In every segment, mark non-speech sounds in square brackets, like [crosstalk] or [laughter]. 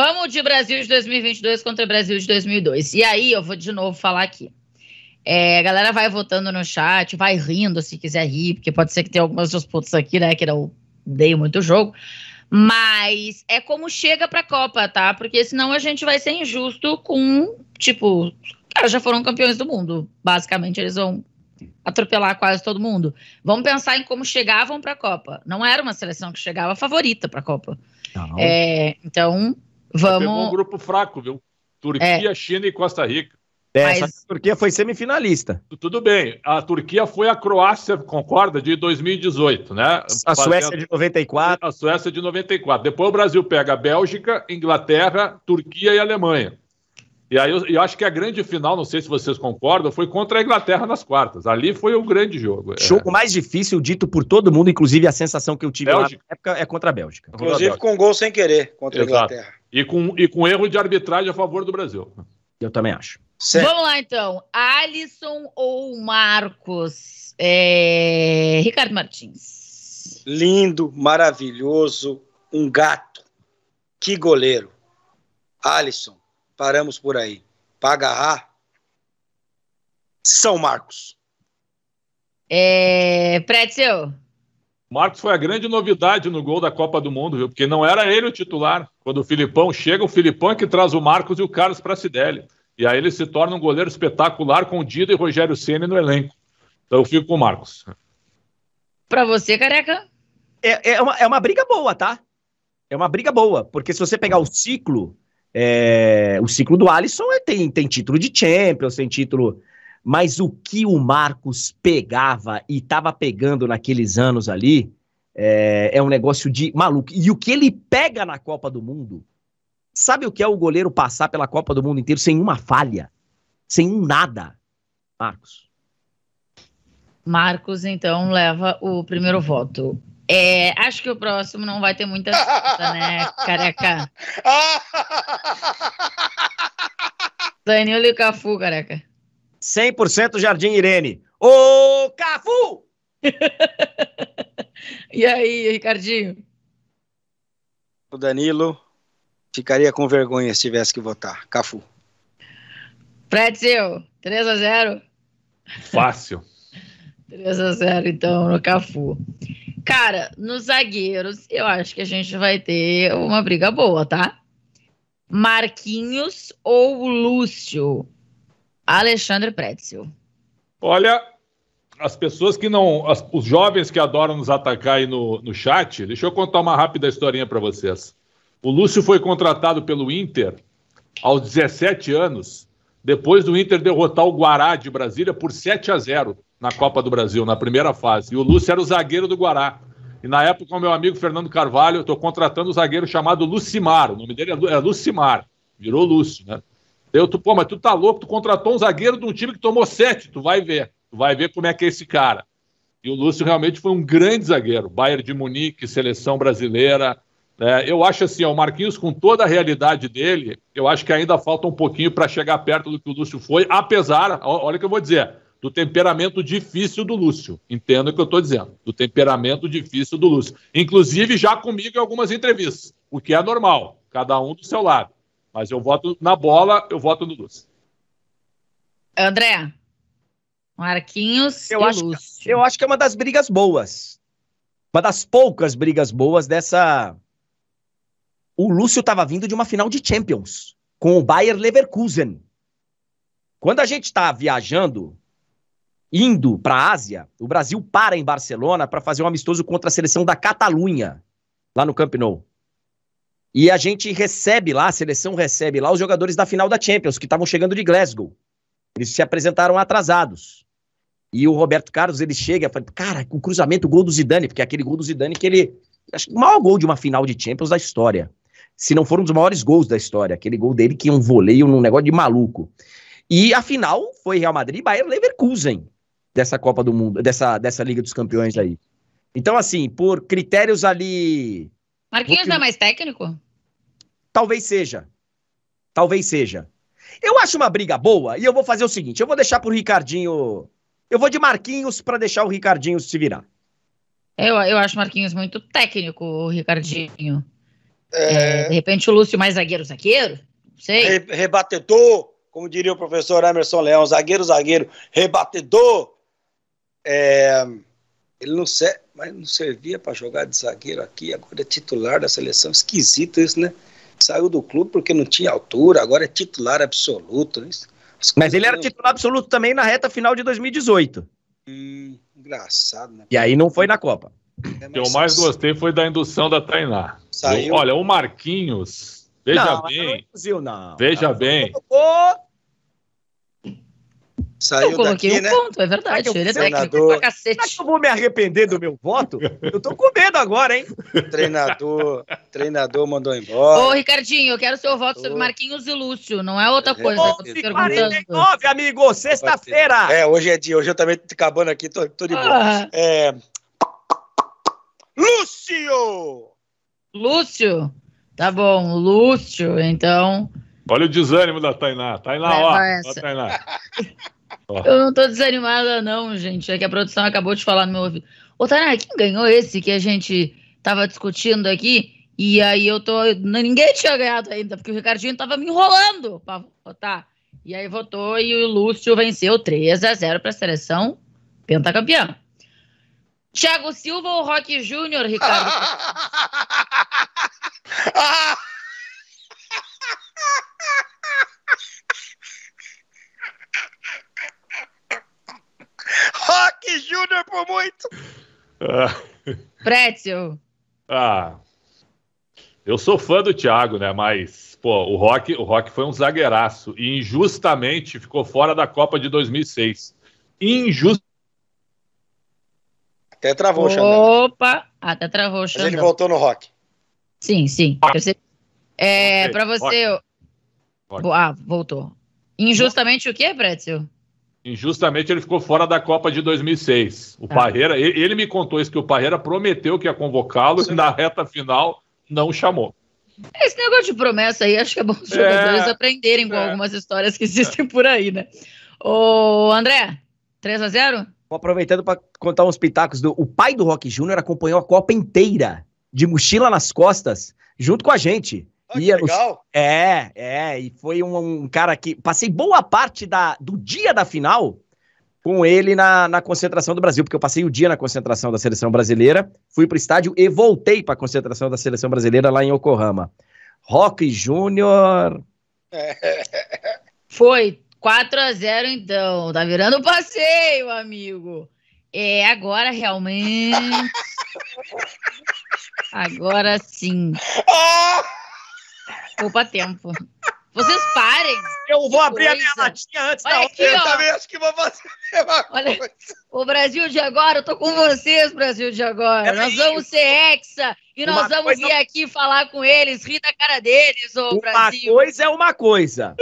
Vamos de Brasil de 2022 contra Brasil de 2002. E aí eu vou de novo falar aqui. É, a galera vai votando no chat, vai rindo se quiser rir, porque pode ser que tenha algumas disputas aqui, né, que não dei muito jogo. Mas é como chega pra Copa, tá? Porque senão a gente vai ser injusto com, tipo, caras já foram campeões do mundo. Basicamente, eles vão atropelar quase todo mundo. Vamos pensar em como chegavam pra Copa. Não era uma seleção que chegava favorita pra Copa. É, então, Vamos... Pegou um grupo fraco, viu? Turquia, é. China e Costa Rica. É, Mas... a Turquia foi semifinalista. Tudo bem. A Turquia foi a Croácia, concorda, de 2018, né? A Fazendo... Suécia de 94. A Suécia de 94. Depois o Brasil pega a Bélgica, Inglaterra, Turquia e Alemanha. E aí eu, eu, acho que a grande final, não sei se vocês concordam, foi contra a Inglaterra nas quartas. Ali foi o grande jogo. É. Jogo é. mais difícil, dito por todo mundo, inclusive a sensação que eu tive Bélgica. lá na época é contra a Bélgica. Inclusive a Bélgica. com gol sem querer contra Exato. a Inglaterra. E com, e com erro de arbitragem a favor do Brasil. Eu também acho. Certo. Vamos lá, então. Alisson ou Marcos? É... Ricardo Martins. Lindo, maravilhoso, um gato. Que goleiro. Alisson, paramos por aí. Para agarrar, São Marcos. É... Prédio. Marcos foi a grande novidade no gol da Copa do Mundo, viu? Porque não era ele o titular. Quando o Filipão chega, o Filipão é que traz o Marcos e o Carlos para Pracidelli. E aí ele se torna um goleiro espetacular com o Dido e Rogério Ceni no elenco. Então eu fico com o Marcos. Para você, careca? É, é, uma, é uma briga boa, tá? É uma briga boa, porque se você pegar o ciclo, é... o ciclo do Alisson é, tem, tem título de Champions, tem título mas o que o Marcos pegava e estava pegando naqueles anos ali é, é um negócio de maluco. E o que ele pega na Copa do Mundo, sabe o que é o goleiro passar pela Copa do Mundo inteiro sem uma falha, sem um nada, Marcos? Marcos, então, leva o primeiro voto. É, acho que o próximo não vai ter muita coisa, né, [laughs] careca? Danilo e Cafu, careca. 100% Jardim Irene. Ô, Cafu! [laughs] e aí, Ricardinho? O Danilo ficaria com vergonha se tivesse que votar. Cafu. Pretzel, 3 a 0 Fácil. 3 [laughs] a 0 então, no Cafu. Cara, nos zagueiros, eu acho que a gente vai ter uma briga boa, tá? Marquinhos ou Lúcio? Alexandre Pretzel. Olha, as pessoas que não. As, os jovens que adoram nos atacar aí no, no chat, deixa eu contar uma rápida historinha para vocês. O Lúcio foi contratado pelo Inter aos 17 anos, depois do Inter derrotar o Guará de Brasília por 7 a 0 na Copa do Brasil, na primeira fase. E o Lúcio era o zagueiro do Guará. E na época, o meu amigo Fernando Carvalho, eu estou contratando um zagueiro chamado Lucimar. O nome dele é, é Lucimar. Virou Lúcio, né? Eu, tu, pô, mas tu tá louco, tu contratou um zagueiro de um time que tomou sete, tu vai ver. Tu vai ver como é que é esse cara. E o Lúcio realmente foi um grande zagueiro. Bayern de Munique, seleção brasileira. Né? eu acho assim, ó, o Marquinhos, com toda a realidade dele, eu acho que ainda falta um pouquinho para chegar perto do que o Lúcio foi, apesar, olha o que eu vou dizer, do temperamento difícil do Lúcio. Entenda o que eu estou dizendo. Do temperamento difícil do Lúcio. Inclusive, já comigo em algumas entrevistas, o que é normal, cada um do seu lado. Mas eu voto na bola, eu voto no Lúcio. André, Marquinhos eu e acho, Lúcio. Eu acho que é uma das brigas boas. Uma das poucas brigas boas dessa. O Lúcio estava vindo de uma final de Champions com o Bayer Leverkusen. Quando a gente está viajando, indo para a Ásia, o Brasil para em Barcelona para fazer um amistoso contra a seleção da Catalunha, lá no Camp Nou. E a gente recebe lá, a seleção recebe lá os jogadores da final da Champions, que estavam chegando de Glasgow. Eles se apresentaram atrasados. E o Roberto Carlos, ele chega e fala, cara, com cruzamento, o gol do Zidane, porque é aquele gol do Zidane que ele... Acho que o maior gol de uma final de Champions da história. Se não for um dos maiores gols da história. Aquele gol dele que é um voleio num negócio de maluco. E a final foi Real Madrid e Bayern Leverkusen dessa Copa do Mundo, dessa, dessa Liga dos Campeões aí. Então, assim, por critérios ali Marquinhos não é mais técnico? Talvez seja. Talvez seja. Eu acho uma briga boa e eu vou fazer o seguinte: eu vou deixar pro Ricardinho. Eu vou de Marquinhos para deixar o Ricardinho se virar. Eu, eu acho Marquinhos muito técnico, o Ricardinho. É... É, de repente o Lúcio mais zagueiro, zagueiro? Não sei. Re rebatedor, como diria o professor Emerson Leão, zagueiro, zagueiro, rebatedor. É... Ele não, ser, mas não servia para jogar de zagueiro aqui, agora é titular da seleção. Esquisito isso, né? Saiu do clube porque não tinha altura, agora é titular absoluto. Né? Mas ele não... era titular absoluto também na reta final de 2018. Hum, engraçado, né? E aí não foi na Copa. É, o que eu mais gostei foi da indução da Tainá. Saiu. Olha, o Marquinhos, veja não, bem. Não induziu, não. Veja não, bem. Colocou Saiu eu coloquei daqui, um né? ponto, é verdade. Ele é técnico pra cacete. Será que eu vou me arrepender do meu voto? Eu tô com medo agora, hein? [laughs] Treinador, treinador mandou embora. Ô, Ricardinho, eu quero seu voto sobre Marquinhos e Lúcio, não é outra é coisa. 11 49, amigo, sexta-feira. É, hoje é dia, hoje eu também tô acabando aqui, tô, tô de boa. Ah. É... Lúcio! Lúcio? Tá bom, Lúcio, então... Olha o desânimo da Tainá. Tainá, Leva ó. Essa. ó Tainá. [laughs] Oh. Eu não tô desanimada, não, gente. É que a produção acabou de falar no meu ouvido. Ô, Tainá, quem ganhou esse que a gente tava discutindo aqui? E aí eu tô. Ninguém tinha ganhado ainda, porque o Ricardinho tava me enrolando pra votar. E aí votou e o Lúcio venceu 3 a 0 pra seleção pentacampeã. Thiago Silva ou Rock Júnior, Ricardo? [laughs] [laughs] preocupou muito. Ah. Prétio. Ah. Eu sou fã do Thiago, né? Mas, pô, o Rock, o Rock foi um zagueiraço e injustamente ficou fora da Copa de 2006. Injust até travou Opa. o Xandão. Opa, até travou o Xandão. Mas ele voltou no rock. Sim, sim. Ah. É, okay. para você. Rock. Ah, voltou. Injustamente rock. o quê, Pretzel? Injustamente ele ficou fora da Copa de 2006. O é. Parreira, ele me contou isso que o Parreira prometeu que ia convocá-lo e na reta final não chamou. É, esse negócio de promessa aí, acho que é bom os é. jogadores é, aprenderem é, com algumas histórias que existem por aí, né? Ô, André, 3 a 0 aproveitando para contar uns pitacos do o pai do Rock Júnior acompanhou a Copa inteira de mochila nas costas junto com a gente. Ah, e legal. é, é, e foi um, um, cara que passei boa parte da, do dia da final com ele na, na concentração do Brasil, porque eu passei o dia na concentração da seleção brasileira, fui pro estádio e voltei para a concentração da seleção brasileira lá em Yokohama. Rock Júnior. [laughs] Foi 4 a 0 então, tá virando passeio, amigo. É, agora realmente. [laughs] agora sim. Ah! Poupa tempo. Vocês parem. Eu vou coisa. abrir a minha latinha antes Olha da aqui, Eu ó. também acho que vou fazer a mesma Olha, coisa. O Brasil de agora, eu tô com vocês, Brasil de agora. É nós isso. vamos ser hexa e uma nós vamos coisa... vir aqui falar com eles, rir da cara deles, ô uma Brasil. Uma coisa é uma coisa.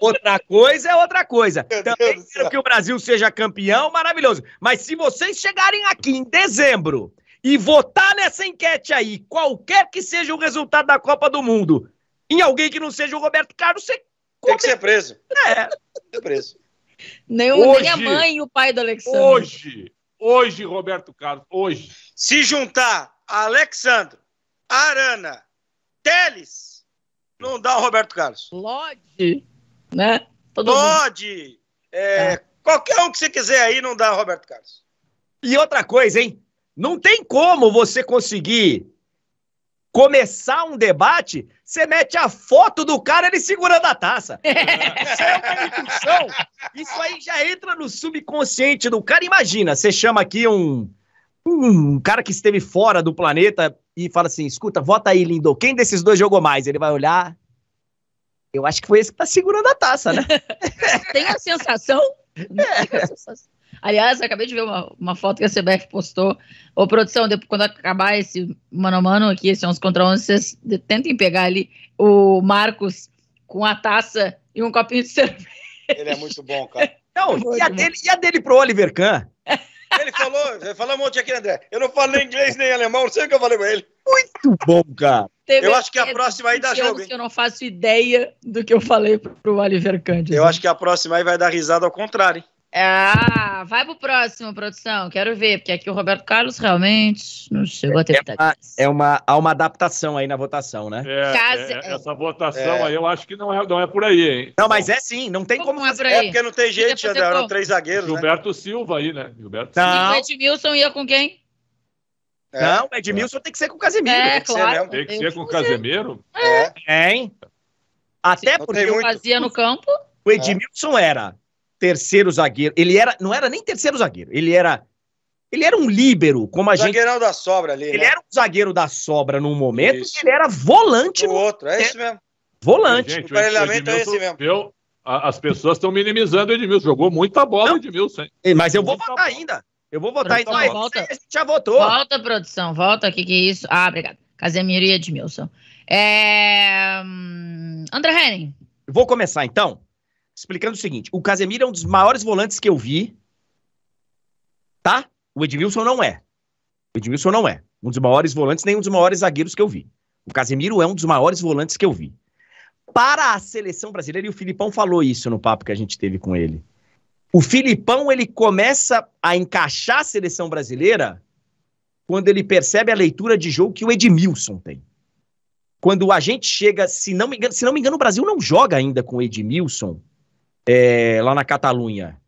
Outra coisa é outra coisa. Meu também Deus quero que o Brasil seja campeão, maravilhoso. Mas se vocês chegarem aqui em dezembro e votar nessa enquete aí, qualquer que seja o resultado da Copa do Mundo, em alguém que não seja o Roberto Carlos, você. Come... Tem que ser preso. É. Tem que ser preso. Nem, hoje, nem a mãe e o pai do Alexandre. Hoje, hoje, Roberto Carlos, hoje. Se juntar Alexandre, Arana, Teles, não dá o Roberto Carlos. Lodge, né? Todo Lodge, é, é. qualquer um que você quiser aí, não dá o Roberto Carlos. E outra coisa, hein? Não tem como você conseguir começar um debate, você mete a foto do cara ele segurando a taça. É. Isso é uma Isso aí já entra no subconsciente do cara. Imagina, você chama aqui um, um cara que esteve fora do planeta e fala assim: escuta, vota aí, lindo. Quem desses dois jogou mais? Ele vai olhar. Eu acho que foi esse que tá segurando a taça, né? [laughs] Tem a sensação. É. Tem a sensação Aliás, acabei de ver uma, uma foto que a CBF postou. Ô, produção, depois, quando acabar esse mano a mano aqui, esse 11 contra 11, vocês tentem pegar ali o Marcos com a taça e um copinho de [laughs] cerveja. Ele é muito bom, cara. Não, e a, dele, e a dele pro Oliver Kahn? [laughs] Ele falou, ele falou um monte aqui, André. Eu não falo nem inglês nem alemão, não sei o que eu falei pra ele. Muito bom, cara. Teve eu acho que a próxima aí dá jogo. Hein? Eu não faço ideia do que eu falei pro Oliver Kahn. Eu acho que a próxima aí vai dar risada ao contrário, hein? Ah, vai pro próximo, produção. Quero ver, porque aqui o Roberto Carlos realmente não chegou a ter é uma, é uma, Há uma adaptação aí na votação, né? É, é, é, é. essa votação é. aí eu acho que não é, não é por aí, hein? Não, mas é sim, não tem como, como fazer. É porque não tem gente, eram três zagueiros. Né? Gilberto né? Silva aí, né? Gilberto não. Silva. E o Edmilson ia com quem? Não, o Edmilson tem que ser com o Casemiro. É, tem né? claro. Que tem que ser com o Casemiro? É. Hein? Até porque. Eu fazia no campo. O Edmilson era terceiro zagueiro. Ele era, não era nem terceiro zagueiro, ele era ele era um líbero, como a Zagueirão gente. da sobra ali. Ele né? era um zagueiro da sobra num momento e ele era volante. O outro, é isso mesmo. Volante. Gente, o parelhamento é esse mesmo. Viu? as pessoas estão minimizando o Edmilson. Jogou muita bola o Edmilson. Hein? Mas eu vou muita votar bola. ainda. Eu vou votar ainda. volta. a gente já votou. Volta, produção. Volta. O que, que é isso? Ah, obrigado. Casemiro e Edmilson. É... Hum, André Henning. Vou começar então explicando o seguinte: o Casemiro é um dos maiores volantes que eu vi, tá? O Edmilson não é. O Edmilson não é. Um dos maiores volantes, nem um dos maiores zagueiros que eu vi. O Casemiro é um dos maiores volantes que eu vi. Para a seleção brasileira, e o Filipão falou isso no papo que a gente teve com ele. O Filipão, ele começa a encaixar a seleção brasileira quando ele percebe a leitura de jogo que o Edmilson tem. Quando a gente chega, se não me engano, se não me engano, o Brasil não joga ainda com Edmilson é, lá na Catalunha?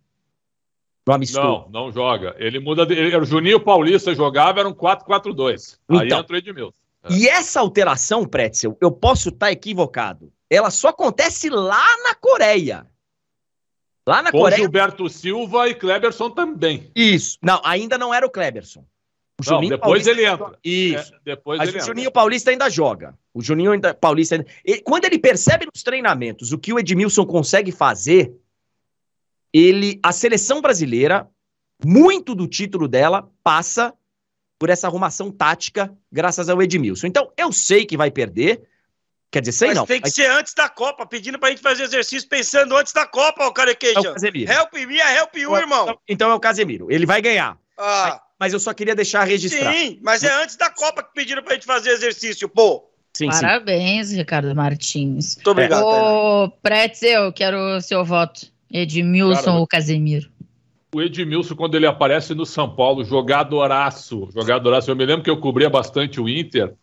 No Não, não joga. Ele muda. Ele, o Juninho Paulista jogava, era um 4-4-2. Então, Aí entra o Edmilson. É. E essa alteração, Pretzel, eu posso estar tá equivocado. Ela só acontece lá na Coreia. Lá na Com Coreia. Gilberto Silva e Kleberson também. Isso. Não, ainda não era o Kleberson. Não, depois Paulista... ele entra. Isso. É, depois ele o Juninho entra. Paulista ainda joga. O Juninho ainda, Paulista ainda... Ele, quando ele percebe nos treinamentos o que o Edmilson consegue fazer, ele a seleção brasileira, muito do título dela passa por essa arrumação tática graças ao Edmilson. Então, eu sei que vai perder, Quer dizer, sei Mas não. tem que Aí... ser antes da Copa, pedindo pra gente fazer exercício pensando antes da Copa, o Carequeja. É o Casemiro. Help me, help you, então, irmão. Então, então, é o Casemiro. Ele vai ganhar. Ah mas eu só queria deixar registrado. Sim, mas é antes da Copa que pediram pra gente fazer exercício, pô. Sim, Parabéns, sim. Ricardo Martins. Muito obrigado. Ô, Pretzel, quero o seu voto. Edmilson ou né? Casemiro? O Edmilson, quando ele aparece no São Paulo, jogadoraço, jogadoraço. Eu me lembro que eu cobria bastante o Inter,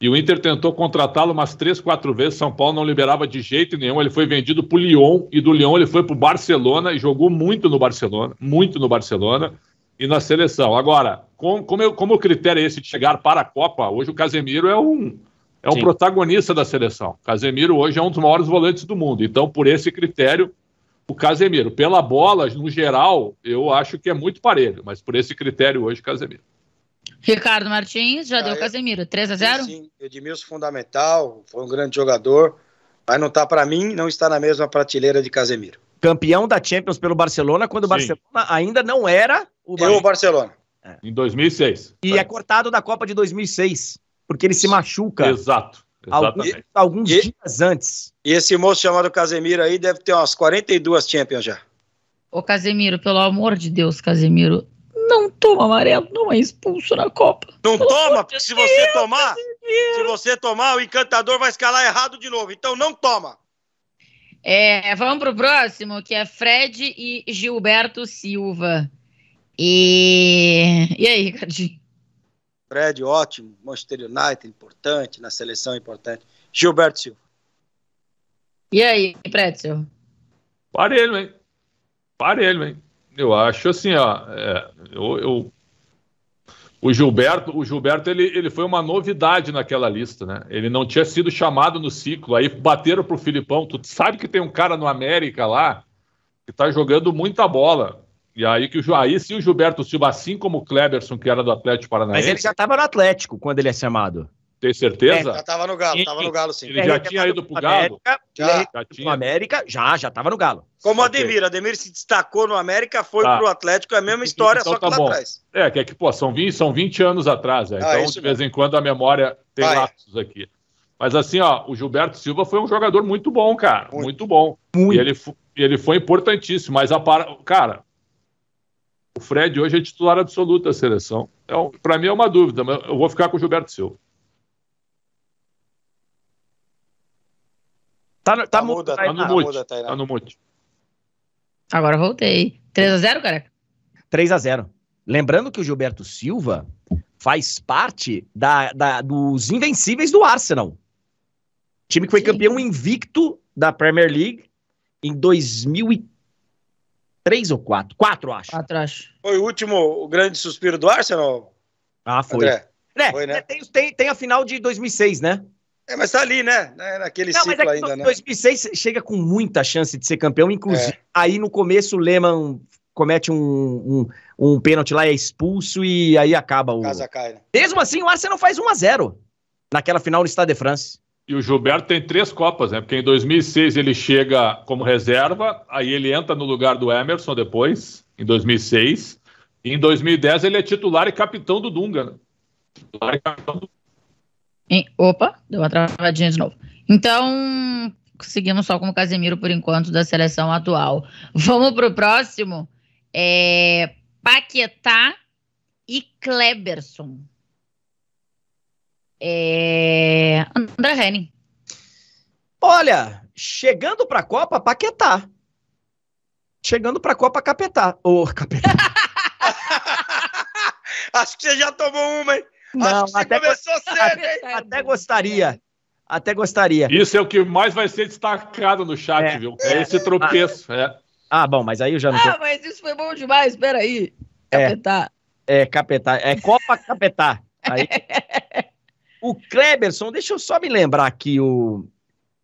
e o Inter tentou contratá-lo umas três, quatro vezes. São Paulo não liberava de jeito nenhum. Ele foi vendido para o Lyon, e do Lyon ele foi para o Barcelona, e jogou muito no Barcelona, muito no Barcelona e na seleção. Agora, com, como, eu, como o critério é esse de chegar para a Copa, hoje o Casemiro é um, é um protagonista da seleção. Casemiro hoje é um dos maiores volantes do mundo. Então, por esse critério, o Casemiro. Pela bola, no geral, eu acho que é muito parelho, mas por esse critério hoje, Casemiro. Ricardo Martins já ah, deu eu, é. Casemiro, 3 a 0 Sim, Edmilson fundamental, foi um grande jogador, mas não está para mim, não está na mesma prateleira de Casemiro campeão da Champions pelo Barcelona, quando o Barcelona ainda não era o Barcelona. Eu, Barcelona. É. Em 2006. E é. é cortado da Copa de 2006, porque ele se machuca. Exato. Alguns, alguns e, dias antes. E esse moço chamado Casemiro aí deve ter umas 42 Champions já. Ô Casemiro, pelo amor de Deus, Casemiro, não toma amarelo, não é expulso na Copa. Não pelo toma, porque se Deus, você tomar, Casemiro. se você tomar, o encantador vai escalar errado de novo. Então não toma. É, vamos para o próximo, que é Fred e Gilberto Silva. E, e aí, Ricardinho? Fred, ótimo. Manchester United, importante. Na seleção, importante. Gilberto Silva. E aí, Pretzel? Parelho, hein? Parelho, hein? Eu acho assim, ó. É, eu, eu o Gilberto, o Gilberto ele, ele foi uma novidade naquela lista, né? Ele não tinha sido chamado no ciclo. Aí bateram pro Filipão. Tu sabe que tem um cara no América lá que tá jogando muita bola. E aí que o aí sim o Gilberto Silva, assim como o Kleberson, que era do Atlético Paranaense. Mas ele já estava no Atlético quando ele é chamado. Tem certeza? É, já tava no Galo, sim, tava no Galo, sim. Ele já tinha ido pro Galo? América, já. já tinha. No América, já, já tava no Galo. Como o Ademir, o Ademir se destacou no América, foi tá. pro Atlético, é a mesma história, então, só que tá lá atrás. É, que é que, pô, são 20, são 20 anos atrás, é. então ah, de vez em quando a memória tem lapsos aqui. Mas assim, ó, o Gilberto Silva foi um jogador muito bom, cara, muito, muito bom. Muito. E ele, ele foi importantíssimo, mas a para... cara, o Fred hoje é titular absoluto da seleção. Então, é para mim é uma dúvida, mas eu vou ficar com o Gilberto Silva. Tá no, tá, tá, muda, tá, tá, no mute. Tá muda, tá, tá no mute. Agora voltei. 3x0, cara? 3x0. Lembrando que o Gilberto Silva faz parte da, da dos invencíveis do Arsenal. O time que foi Sim. campeão invicto da Premier League em 2003 ou 4? 4, acho. 4, acho. Foi o último o grande suspiro do Arsenal? Ah, foi. André. É, foi né? É, tem, tem, tem a final de 2006, né? É, mas tá ali, né? né naquele não, ciclo é ainda, né? 2006 chega com muita chance de ser campeão, inclusive. É. Aí no começo o Lehmann comete um, um, um pênalti lá, é expulso e aí acaba o. Casa cai, né? Mesmo assim, o Arsenal faz 1 a 0 naquela final no Estado de France. E o Gilberto tem três Copas, né? Porque em 2006 ele chega como reserva, aí ele entra no lugar do Emerson depois, em 2006. E em 2010 ele é titular e capitão do Dunga. Né? Titular e capitão do em, opa, deu uma travadinha de novo. Então, seguimos só com o Casemiro por enquanto da seleção atual. Vamos para o próximo. É, Paquetá e Kleberson. É, André Henning. Olha, chegando para a Copa, Paquetá. Chegando para a Copa, Capetá. Ô, oh, Capetá. [laughs] Acho que você já tomou uma, hein? Não, até começou go... cedo, até gostaria. Até gostaria. Isso é o que mais vai ser destacado no chat, é. viu? É esse ah, tropeço. Ah, é. ah, bom, mas aí eu já não. Ah, mas isso foi bom demais, peraí. É. Capetar. É, é capetar. É Copa Capetar. Aí... [laughs] o Kleberson, deixa eu só me lembrar aqui o.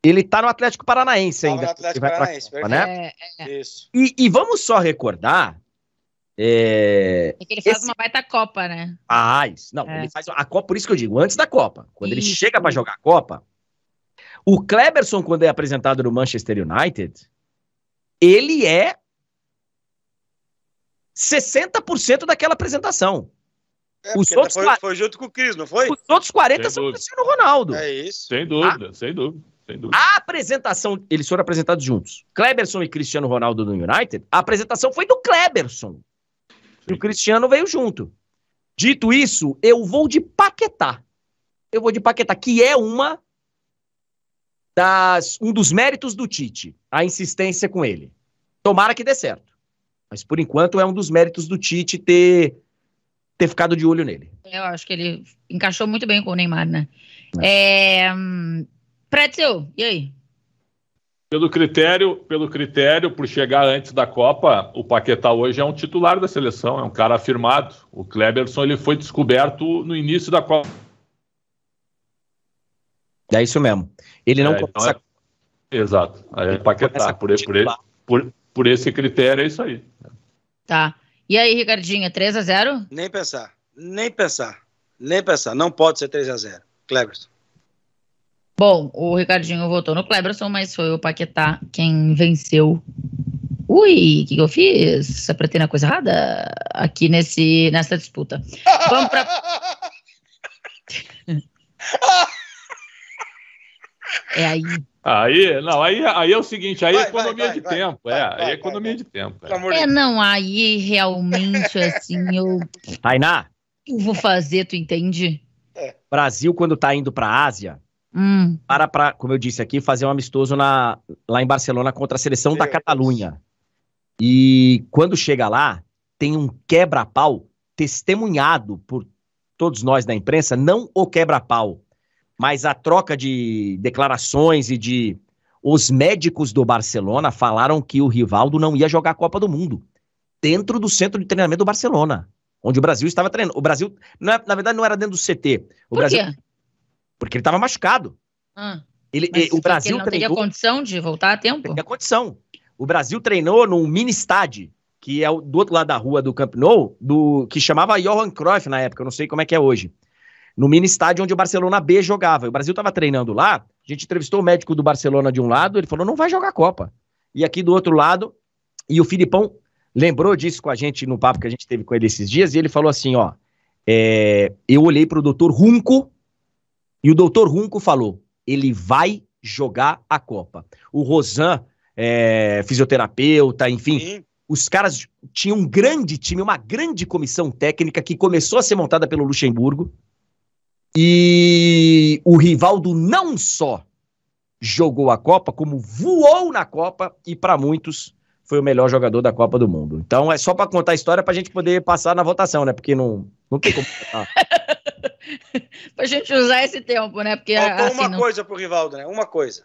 Ele está no Atlético Paranaense ainda. Tá no Atlético Paranaense, Copa, né? É, é. Isso. E, e, vamos só recordar é, é que ele faz esse... uma baita Copa, né? Ah, isso. Não, é. ele faz a Copa, por isso que eu digo, antes da Copa. Quando isso. ele chega para jogar a Copa, o Kleberson, quando é apresentado no Manchester United, ele é 60% daquela apresentação. É, os outros foi, foi, junto com o Cris, não foi? Os outros 40 sem são dúvida. Cristiano Ronaldo. É isso. Sem dúvida, ah. sem dúvida, sem dúvida. A apresentação, eles foram apresentados juntos. Kleberson e Cristiano Ronaldo no United, a apresentação foi do Kleberson. Sim. E o Cristiano veio junto. Dito isso, eu vou de Paquetá. Eu vou de Paquetá, que é uma das um dos méritos do Tite, a insistência com ele. Tomara que dê certo. Mas por enquanto é um dos méritos do Tite ter ter ficado de olho nele. Eu acho que ele encaixou muito bem com o Neymar, né? É. É, hum, Pretzel, e aí? Pelo critério, pelo critério, por chegar antes da Copa, o Paquetá hoje é um titular da seleção, é um cara afirmado. O Kleberson ele foi descoberto no início da Copa. É isso mesmo. Ele não é, então começa... então é... Exato. Aí é Paquetá. Por, por, ele, por, por esse critério, é isso aí. Tá. E aí, Ricardinho, 3 a 0 Nem pensar. Nem pensar. Nem pensar. Não pode ser 3 a 0 Kleberson. Bom, o Ricardinho votou no Cleberson, mas foi o Paquetá quem venceu. Ui, o que, que, eu fiz? Apretei tá na coisa errada aqui nesse, nessa disputa. Vamos pra. [laughs] é aí. Aí, não, aí, aí é o seguinte, aí é vai, é, é economia vai, vai, de tempo, é, é economia de tempo. É. é, não, aí realmente, assim, eu... Tainá? Eu vou fazer, tu entende? É. Brasil, quando tá indo pra Ásia, Hum. Para para, como eu disse aqui, fazer um amistoso na, lá em Barcelona contra a seleção da Catalunha. E quando chega lá, tem um quebra-pau testemunhado por todos nós da imprensa, não o quebra-pau, mas a troca de declarações e de os médicos do Barcelona falaram que o Rivaldo não ia jogar a Copa do Mundo dentro do centro de treinamento do Barcelona, onde o Brasil estava treinando. O Brasil, é, na verdade, não era dentro do CT. O Por Brasil quê? Porque ele estava machucado. Hum, ele, o Brasil ele não treinou, teria condição de voltar a tempo? Teria condição. O Brasil treinou num mini estádio, que é o, do outro lado da rua do Camp Nou, do, que chamava Johan Cruyff na época, eu não sei como é que é hoje. No mini estádio onde o Barcelona B jogava. O Brasil estava treinando lá, a gente entrevistou o médico do Barcelona de um lado, ele falou, não vai jogar Copa. E aqui do outro lado, e o Filipão lembrou disso com a gente no papo que a gente teve com ele esses dias, e ele falou assim, ó, é, eu olhei para o doutor Runco, e o doutor Runco falou: ele vai jogar a Copa. O Rosan, é, fisioterapeuta, enfim, Sim. os caras tinham um grande time, uma grande comissão técnica que começou a ser montada pelo Luxemburgo. E o Rivaldo não só jogou a Copa, como voou na Copa e, para muitos, foi o melhor jogador da Copa do Mundo. Então é só para contar a história para a gente poder passar na votação, né? Porque não, não tem como. [laughs] [laughs] pra gente usar esse tempo, né? Porque, faltou assim, uma não... coisa pro Rivaldo, né? Uma coisa.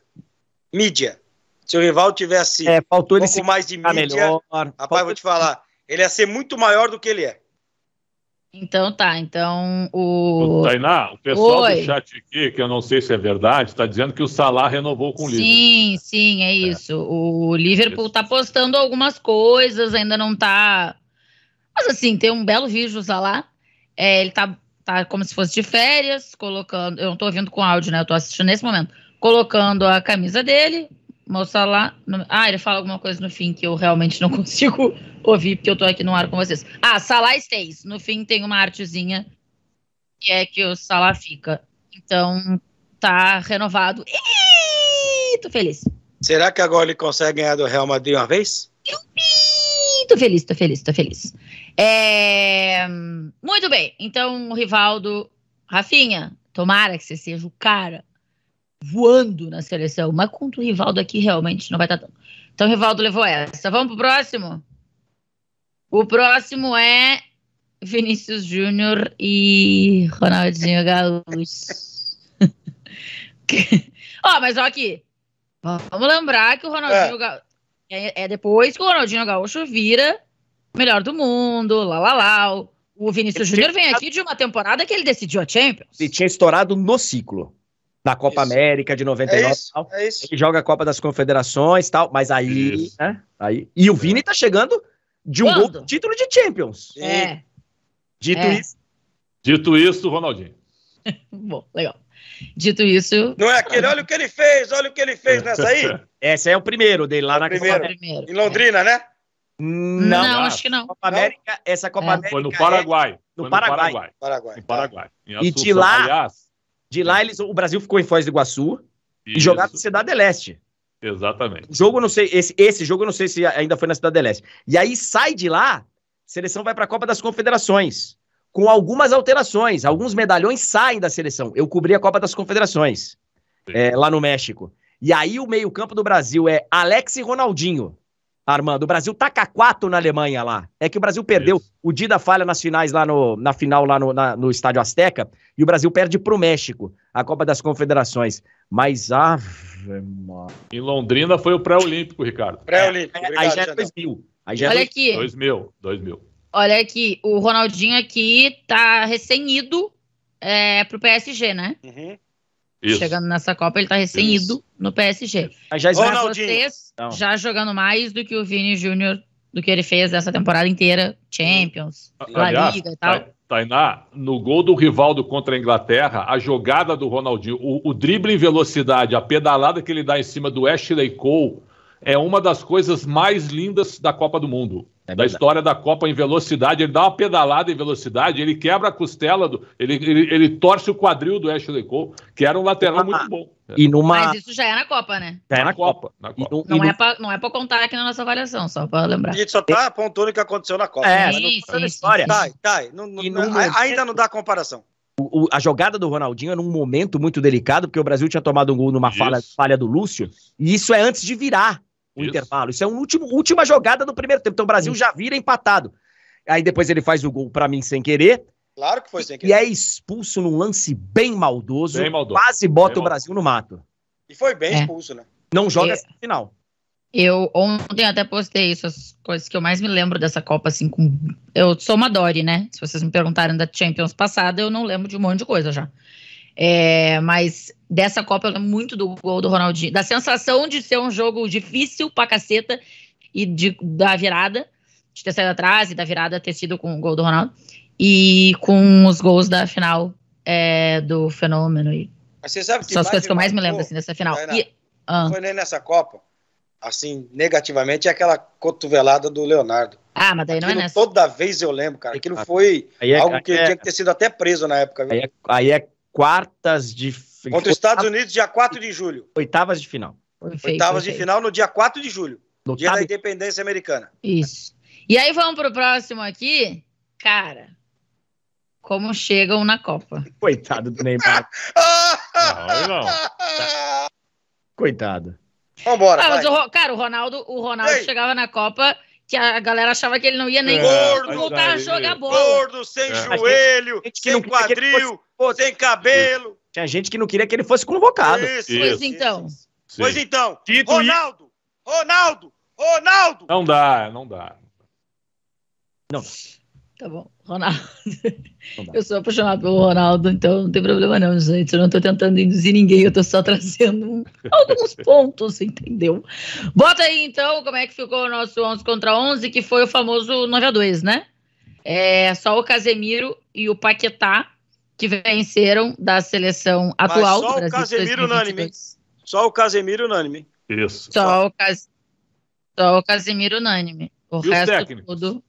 Mídia. Se o Rivaldo tivesse assim, é, faltou um pouco se... mais de mídia, melhor. rapaz, faltou... vou te falar, ele ia ser muito maior do que ele é. Então tá, então o. o Tainá, o pessoal Oi. do chat aqui, que eu não sei se é verdade, está dizendo que o Salah renovou com o Liverpool. Sim, sim, é, é. isso. É. O Liverpool está postando algumas coisas, ainda não tá. Mas assim, tem um belo vídeo do Salah. É, ele está tá como se fosse de férias, colocando. Eu não estou ouvindo com áudio, né? Eu estou assistindo nesse momento. Colocando a camisa dele, Moça lá. No, ah, ele fala alguma coisa no fim que eu realmente não [laughs] consigo ouvir, porque eu estou aqui no ar com vocês. Ah, Salah Stays. No fim tem uma artezinha que é que o Salah fica. Então, tá renovado. Ih, tô feliz. Será que agora ele consegue ganhar do Real Madrid uma vez? Eu, tô feliz, tô feliz, tô feliz. É... Muito bem. Então, Rivaldo, Rafinha, tomara que você seja o cara voando na seleção. Mas contra o Rivaldo aqui, realmente não vai estar tão. Então, o Rivaldo levou essa. Vamos pro próximo? O próximo é Vinícius Júnior e Ronaldinho Gaúcho. [laughs] ó, oh, mas ó aqui. Vamos lembrar que o Ronaldinho é. Gaúcho. É, é depois que o Ronaldinho Gaúcho vira melhor do mundo, lá lá lá. O Vinícius Júnior vem aqui de uma temporada que ele decidiu a Champions. Ele tinha estourado no ciclo da Copa isso. América de 99. É, é isso, tal. É isso. joga a Copa das Confederações tal, mas aí, né, aí e o Vini tá chegando de um gol, título de Champions. É. é. Dito é. isso. Dito isso, Ronaldinho. [laughs] Bom, legal. Dito isso. Não é aquele, olha o que ele fez, olha o que ele fez nessa aí. [laughs] Esse é o primeiro dele lá é na primeiro. Copa América. É em Londrina, né? Não, não acho que não. Copa América, essa Copa é. América. Foi no Paraguai. É... No, Paraguai. Paraguai. Paraguai. Paraguai. E de lá, Aliás, de lá eles, o Brasil ficou em Foz do Iguaçu isso. e jogava na Cidade Leste. Exatamente. Jogo não sei, esse, esse jogo não sei se ainda foi na Cidade Leste. E aí sai de lá, seleção vai para a Copa das Confederações, com algumas alterações. Alguns medalhões saem da seleção. Eu cobri a Copa das Confederações é, lá no México. E aí o meio-campo do Brasil é Alex e Ronaldinho. Armando. O Brasil taca quatro na Alemanha lá. É que o Brasil perdeu. Isso. O Dida falha nas finais lá no, na final lá no, na, no estádio Azteca e o Brasil perde pro México, a Copa das Confederações. Mas a Em Londrina foi o pré-olímpico, Ricardo. Pré-olímpico. É, aí já é 2000. Aí já Olha é aqui. 2000, 2000. Olha aqui, o Ronaldinho aqui tá recém ido é, pro PSG, né? Uhum. Isso. Chegando nessa Copa, ele está recém-ido no PSG. Mas já é vocês Não. já jogando mais do que o Vini Júnior, do que ele fez essa temporada inteira, Champions, hum. La Liga e tal. Tá. Tainá, no gol do Rivaldo contra a Inglaterra, a jogada do Ronaldinho, o, o drible em velocidade, a pedalada que ele dá em cima do Ashley Cole, é uma das coisas mais lindas da Copa do Mundo. É da história da Copa em velocidade, ele dá uma pedalada em velocidade, ele quebra a costela, do, ele, ele, ele torce o quadril do Ashley Cole, que era um lateral muito bom. É. E numa... Mas isso já é na Copa, né? Já é na, na Copa. Copa. Na Copa. No, não, no... é pra, não é pra contar aqui na nossa avaliação, só pra lembrar. A gente só tá apontando o que aconteceu na Copa. É, sim, sim, tá isso, história. Tá, tá. Não, Ainda não dá comparação. O, o, a jogada do Ronaldinho era é num momento muito delicado, porque o Brasil tinha tomado um gol numa falha, falha, do Lúcio, e isso é antes de virar o Isso. intervalo. Isso é a última jogada do primeiro tempo. Então o Brasil hum. já vira empatado. Aí depois ele faz o gol para mim sem querer. Claro que foi sem querer. E é expulso num lance bem maldoso. Bem maldoso. Quase bota bem o Brasil maldoso. no mato. E foi bem é. expulso, né? Não joga é. essa final. Eu ontem até postei isso, as coisas que eu mais me lembro dessa Copa, assim, com... Eu sou uma Dory, né? Se vocês me perguntarem da Champions passada, eu não lembro de um monte de coisa já. É, mas dessa Copa, muito do gol do Ronaldinho, da sensação de ser um jogo difícil pra caceta e de, da virada, de ter saído atrás e da virada ter sido com o gol do Ronaldo e com os gols da final é, do Fenômeno. E Mas você sabe que são as coisas que eu mais me lembro assim, dessa final. Não, e, ah. Foi nem nessa Copa assim, negativamente, é aquela cotovelada do Leonardo. Ah, mas daí não é aquilo é nessa. Toda vez eu lembro, cara. Aquilo foi é, algo que é, tinha que ter sido até preso na época. Aí é, aí é, quartas de Contra os Estados Unidos, dia 4 de julho. Oitavas de final. Perfeito, Oitavas perfeito. de final no dia 4 de julho. No dia tab... da independência americana. Isso. E aí vamos pro próximo aqui. Cara, como chegam na Copa. [laughs] Coitado do Neymar. [laughs] não, não. Coitado. Vambora. Ah, mas o, cara, o Ronaldo, o Ronaldo Ei. chegava na Copa que a galera achava que ele não ia nem é, gordo, voltar a jogar bola. Gordo, sem é. joelho, sem quadril, fosse... sem cabelo. Tinha gente que não queria que ele fosse convocado. Isso, isso. Pois então. Sim. Pois então. Tito Ronaldo! Ronaldo! Ronaldo! Não dá, não dá. Não dá. Tá bom, Ronaldo. Eu sou apaixonado pelo Ronaldo, então não tem problema não, gente. Eu não estou tentando induzir ninguém, eu estou só trazendo [laughs] alguns pontos, entendeu? Bota aí, então, como é que ficou o nosso 11 contra 11, que foi o famoso 9 x 2 né? É, só o Casemiro e o Paquetá que venceram da seleção atual. Mas só o Casemiro 2022. unânime. Só o Casemiro unânime. Isso. Só, só. O, Cas... só o Casemiro unânime. O e resto tudo.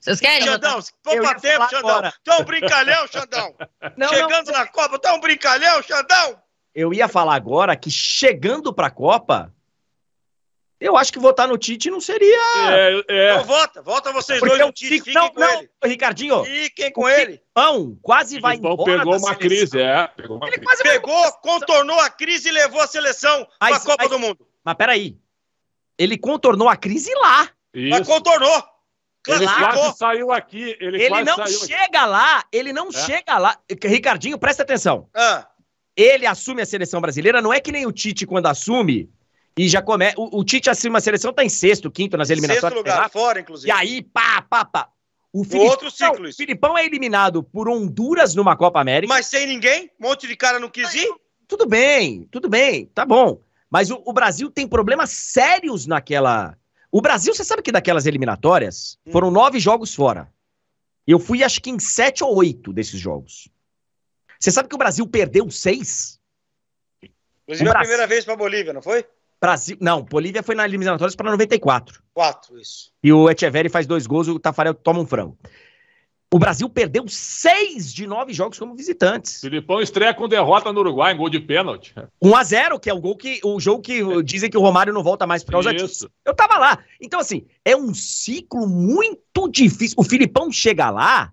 Vocês querem? Xandão, poupa tempo, Xandão. Tá um brincalhão, Xandão. [laughs] Não, chegando não. na Copa, tá um brincalhão, Xandão. Eu ia falar agora que chegando pra Copa, eu acho que votar no Tite não seria. É, é. Então vota, vota vocês Porque dois no Tite. não, com não, ele. Ricardinho. Fiquem com ele. Pão quase vai Filipão embora. pegou uma crise, é. Pegou, uma ele crise. Quase pegou contornou a crise e levou a seleção para a Copa do Mundo. Mas peraí. Ele contornou a crise lá. Isso. Mas contornou. Ele quase saiu aqui. Ele, ele não chega aqui. lá, ele não é. chega lá. Ricardinho, presta atenção. Ah. Ele assume a seleção brasileira, não é que nem o Tite quando assume e já começa. O, o, Tite assume uma seleção, tá em sexto, quinto nas eliminatórias. Sexto lugar, fora, inclusive. E aí, pá, pá, pá. O, Filipão, outro ciclo, isso. o Filipão é eliminado por Honduras numa Copa América. Mas sem ninguém? Um monte de cara não quis ir? Tudo bem, tudo bem, tá bom. Mas o, o Brasil tem problemas sérios naquela. O Brasil, você sabe que daquelas eliminatórias hum. foram nove jogos fora. Eu fui, acho que em sete ou oito desses jogos. Você sabe que o Brasil perdeu seis? Inclusive, é Brasil... a primeira vez pra Bolívia, não foi? Brasil. Não, Bolívia foi na eliminatórias para 94. 4, isso. E o Echeverri faz dois gols, o Tafarel toma um frango. O Brasil perdeu seis de nove jogos como visitantes. Filipão estreia com derrota no Uruguai, em gol de pênalti. 1 a 0 que é o gol que o jogo que dizem que o Romário não volta mais por causa Isso. disso. Eu tava lá. Então assim, é um ciclo muito difícil. O Filipão chega lá,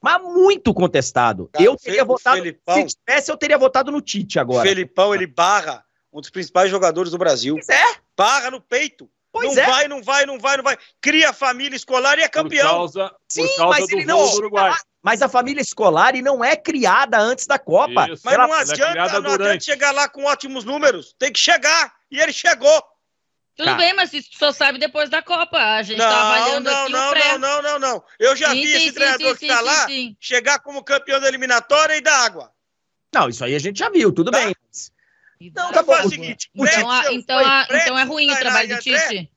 mas muito contestado. Cara, eu teria votado, se tivesse eu teria votado no Tite agora. Filipão ele barra um dos principais jogadores do Brasil. Pois é. Barra no peito. Pois não é. vai, não vai, não vai, não vai. Cria família escolar e é campeão. Por causa, por Sim, causa mas ele não. Tá mas a família escolar e não é criada antes da Copa. Isso. Mas ela, é não, adianta, é não adianta chegar lá com ótimos números. Tem que chegar. E ele chegou. Tudo bem, mas isso só sabe depois da Copa. A gente tá não, tá avaliando não, aqui não, o pré. Não, não, não, não. Eu já sim, vi sim, esse treinador sim, que tá lá chegar como campeão da eliminatória e da água. Não, isso aí a gente já viu, tudo tá. bem. Então, tá bom. É o seguinte, então, a, então, a, então é ruim o trabalho do Tite.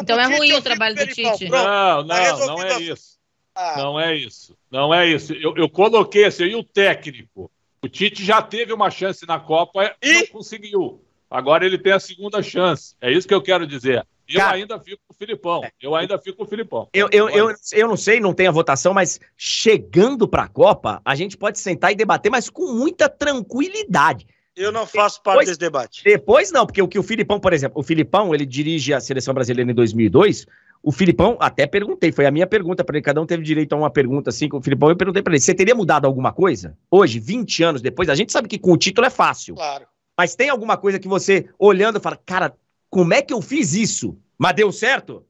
Então é ruim o trabalho do Tite. Não, tá não, não é assim. isso. Ah. Não é isso. Não é isso. Eu, eu coloquei assim, e o técnico? O Tite já teve uma chance na Copa e não conseguiu. Agora ele tem a segunda chance. É isso que eu quero dizer. Eu Cara, ainda fico com o Filipão. Eu ainda fico com o Filipão. Eu, eu, eu, eu não sei, não tem a votação, mas chegando para a Copa, a gente pode sentar e debater, mas com muita tranquilidade. Eu não faço depois, parte desse debate. Depois não, porque o que o Filipão, por exemplo, o Filipão, ele dirige a seleção brasileira em 2002. O Filipão, até perguntei, foi a minha pergunta para ele, cada um teve direito a uma pergunta assim com o Filipão. Eu perguntei para ele: você teria mudado alguma coisa? Hoje, 20 anos depois, a gente sabe que com o título é fácil. Claro. Mas tem alguma coisa que você, olhando, fala: cara, como é que eu fiz isso? Mas deu certo?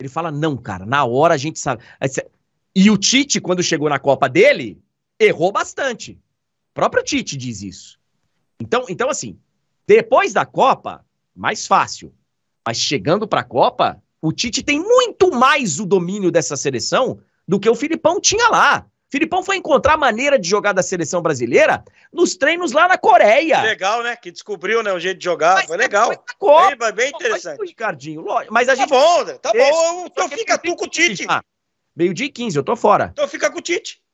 Ele fala: não, cara, na hora a gente sabe. E o Tite, quando chegou na Copa dele, errou bastante. O próprio Tite diz isso. Então, então assim, depois da Copa, mais fácil. Mas chegando para a Copa, o Tite tem muito mais o domínio dessa seleção do que o Filipão tinha lá. Filipão foi encontrar a maneira de jogar da seleção brasileira nos treinos lá na Coreia. Legal, né? Que descobriu, né? O jeito de jogar. Mas foi é, legal. Foi bem, bem interessante. Mas, Ricardinho, lógico. Mas a tá gente... né? tá bom. Então fica tu com o Tite. Meio-dia e 15, eu tô fora. Então fica com o Tite.